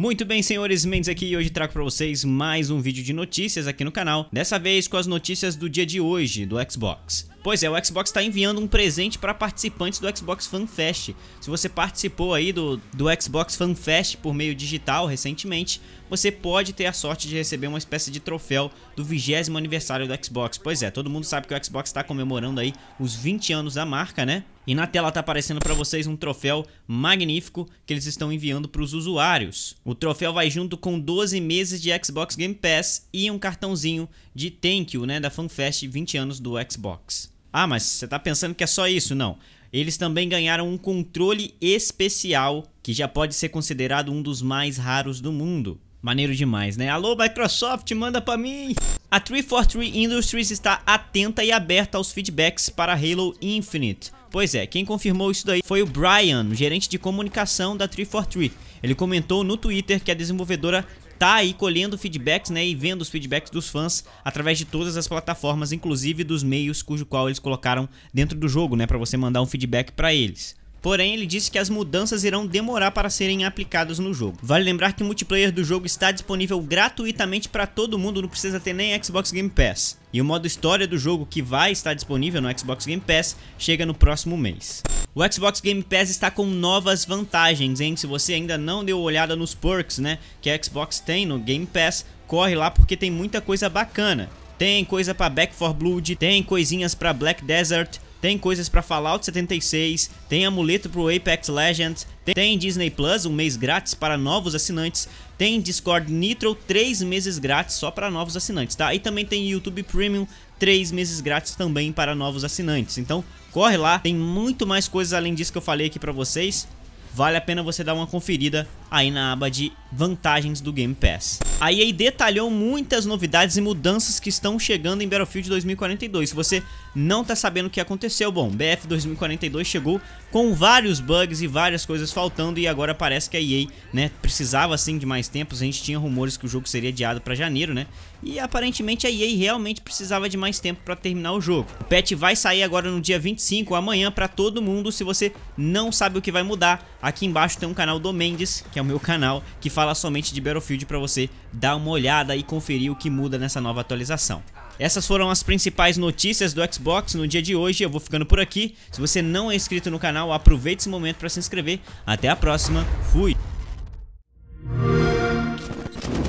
Muito bem, senhores, Mendes aqui e hoje trago para vocês mais um vídeo de notícias aqui no canal, dessa vez com as notícias do dia de hoje do Xbox. Pois é, o Xbox está enviando um presente para participantes do Xbox Fan Fest. Se você participou aí do, do Xbox Fan Fest por meio digital recentemente, você pode ter a sorte de receber uma espécie de troféu do 20 aniversário do Xbox. Pois é, todo mundo sabe que o Xbox está comemorando aí os 20 anos da marca, né? E na tela está aparecendo para vocês um troféu magnífico que eles estão enviando para os usuários. O troféu vai junto com 12 meses de Xbox Game Pass e um cartãozinho de thank you, né, da FanFest 20 anos do Xbox. Ah, mas você está pensando que é só isso? Não. Eles também ganharam um controle especial que já pode ser considerado um dos mais raros do mundo. Maneiro demais, né? Alô, Microsoft, manda pra mim! A 343 Industries está atenta e aberta aos feedbacks para Halo Infinite. Pois é, quem confirmou isso daí foi o Brian, gerente de comunicação da 343. Ele comentou no Twitter que a desenvolvedora tá aí colhendo feedbacks, né, e vendo os feedbacks dos fãs através de todas as plataformas, inclusive dos meios cujo qual eles colocaram dentro do jogo, né, para você mandar um feedback para eles. Porém, ele disse que as mudanças irão demorar para serem aplicadas no jogo. Vale lembrar que o multiplayer do jogo está disponível gratuitamente para todo mundo, não precisa ter nem Xbox Game Pass. E o modo história do jogo que vai estar disponível no Xbox Game Pass chega no próximo mês. O Xbox Game Pass está com novas vantagens, hein? Se você ainda não deu olhada nos perks, né, que a Xbox tem no Game Pass, corre lá porque tem muita coisa bacana. Tem coisa para Back 4 Blood, tem coisinhas para Black Desert, tem coisas para Fallout 76, tem amuleto pro Apex Legends, tem Disney Plus, um mês grátis para novos assinantes, tem Discord Nitro, três meses grátis só para novos assinantes, tá? E também tem YouTube Premium, três meses grátis também para novos assinantes. Então, corre lá, tem muito mais coisas além disso que eu falei aqui para vocês. Vale a pena você dar uma conferida aí na aba de vantagens do Game Pass. A EA detalhou muitas novidades e mudanças que estão chegando em Battlefield 2042. Se você não tá sabendo o que aconteceu, bom, BF 2042 chegou com vários bugs e várias coisas faltando e agora parece que a EA, né, precisava assim de mais tempo. A gente tinha rumores que o jogo seria adiado para janeiro, né? E aparentemente a EA realmente precisava de mais tempo para terminar o jogo. O patch vai sair agora no dia 25, amanhã, para todo mundo. Se você não sabe o que vai mudar, aqui embaixo tem um canal do Mendes, que é o meu canal, que fala somente de Battlefield para você dar uma olhada e conferir o que muda nessa nova atualização. Essas foram as principais notícias do Xbox no dia de hoje, eu vou ficando por aqui. Se você não é inscrito no canal, aproveite esse momento para se inscrever. Até a próxima, fui!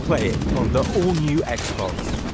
Play it on the all new Xbox.